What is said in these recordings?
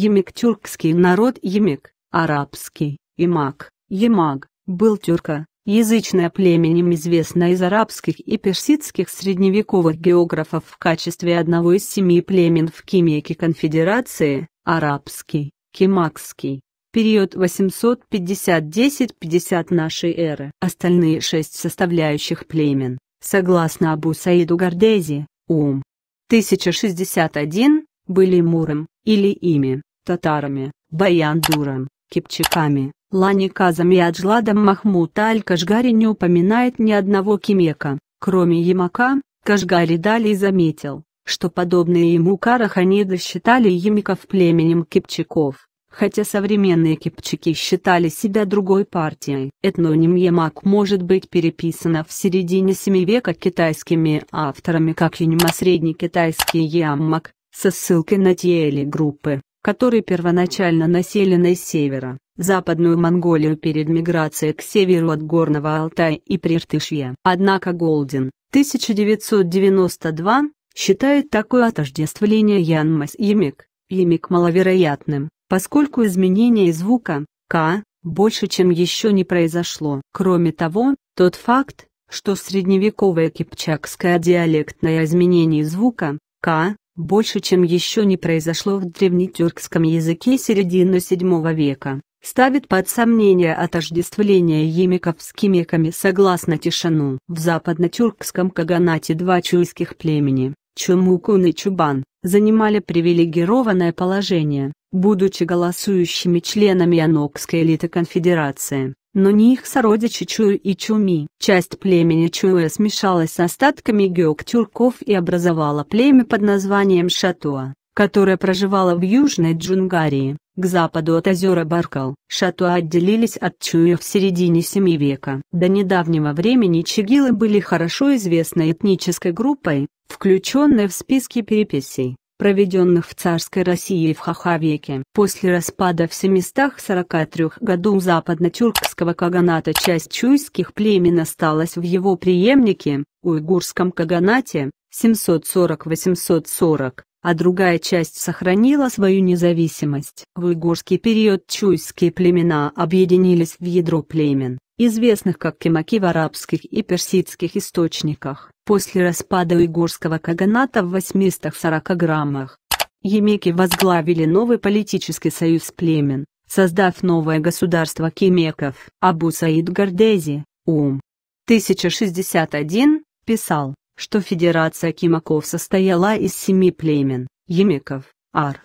Емик тюркский народ Емик, арабский, Имак, Емаг, был тюрка, язычное племенем им известно из арабских и персидских средневековых географов в качестве одного из семи племен в Кимеке конфедерации, арабский, Кимакский. Период 850-1050 нашей эры. Остальные шесть составляющих племен, согласно Абу Саиду Гордези, Ум. 1061, были Муром, или ими татарами, баяндуром, кипчаками, ланиказом и аджладом Махмут Аль-Кашгари не упоминает ни одного кимека, кроме Ямака, Кашгари далее заметил, что подобные ему караханиды считали ямиков племенем кипчаков, хотя современные кипчаки считали себя другой партией. Этноним Ямак может быть переписано в середине 7 века китайскими авторами как Яньма средний китайский Ямак, со ссылкой на телегруппы которые первоначально населены с севера, Западную Монголию перед миграцией к северу от Горного Алтая и Приртышья. Однако Голдин, 1992, считает такое отождествление Янма с Емик, Емик маловероятным, поскольку изменение звука, К, больше чем еще не произошло. Кроме того, тот факт, что средневековое кипчакское диалектное изменение звука, К, больше чем еще не произошло в древнетюркском языке середины VII века, ставит под сомнение отождествление емиков с кимиками согласно Тишину. В западно-тюркском каганате два чуйских племени, Чумукун и Чубан, занимали привилегированное положение, будучи голосующими членами Анокской элиты конфедерации но не их сородичи Чуй и Чуми. Часть племени Чуэ смешалась с остатками геоктюрков и образовала племя под названием Шатуа, которое проживало в Южной Джунгарии, к западу от озера Баркал. Шатуа отделились от Чуэ в середине 7 века. До недавнего времени чигилы были хорошо известной этнической группой, включенной в списки переписей проведенных в царской России и в Хахавеке. После распада в 743 году западно-тюркского каганата часть чуйских племен осталась в его преемнике, уйгурском каганате, 740-840 а другая часть сохранила свою независимость. В уйгурский период чуйские племена объединились в ядро племен, известных как кемаки в арабских и персидских источниках после распада уйгурского каганата в 840 граммах. Емеки возглавили новый политический союз племен, создав новое государство кемеков. Абу Саид Гордези ум. 1061, писал, что федерация кимаков состояла из семи племен, емеков, ар.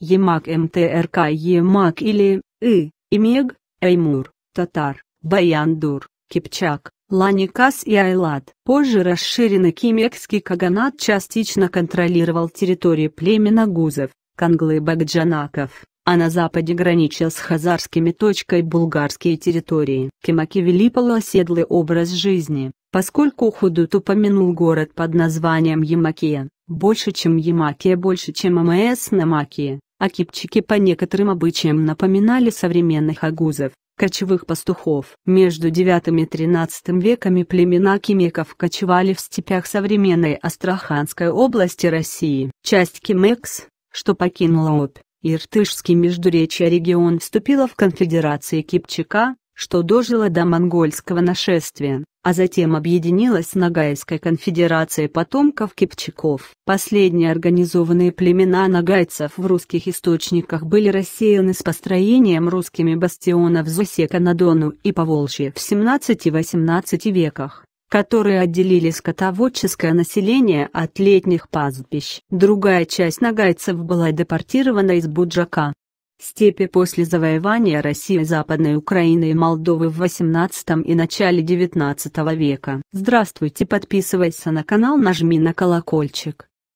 Емак МТРК эм Емак или И, Имег, Эймур, Татар, Баяндур, Кипчак, Ланикас и Айлат. Позже расширенный кимекский каганат частично контролировал территории племена гузов, канглы и багджанаков, а на западе граничил с хазарскими точкой булгарские территории. Кимаки вели полуоседлый образ жизни, поскольку Худут упомянул город под названием Ямакия, больше чем Ямакия, больше чем МС Макии, а кипчики по некоторым обычаям напоминали современных агузов кочевых пастухов. Между IX и XIII веками племена кимеков кочевали в степях современной Астраханской области России. Часть кимекс, что покинула Обь, Иртышский междуречья регион вступила в конфедерации Кипчака, что дожила до монгольского нашествия, а затем объединилась с Ногайской конфедерацией потомков кипчаков. Последние организованные племена ногайцев в русских источниках были рассеяны с построением русскими бастионов Зусека на Дону и Поволжье в 17-18 веках которые отделили скотоводческое население от летних пастбищ. Другая часть нагайцев была депортирована из Буджака, Степи после завоевания России Западной Украины и Молдовы в 18 и начале 19 века. Здравствуйте, подписывайся на канал, нажми на колокольчик.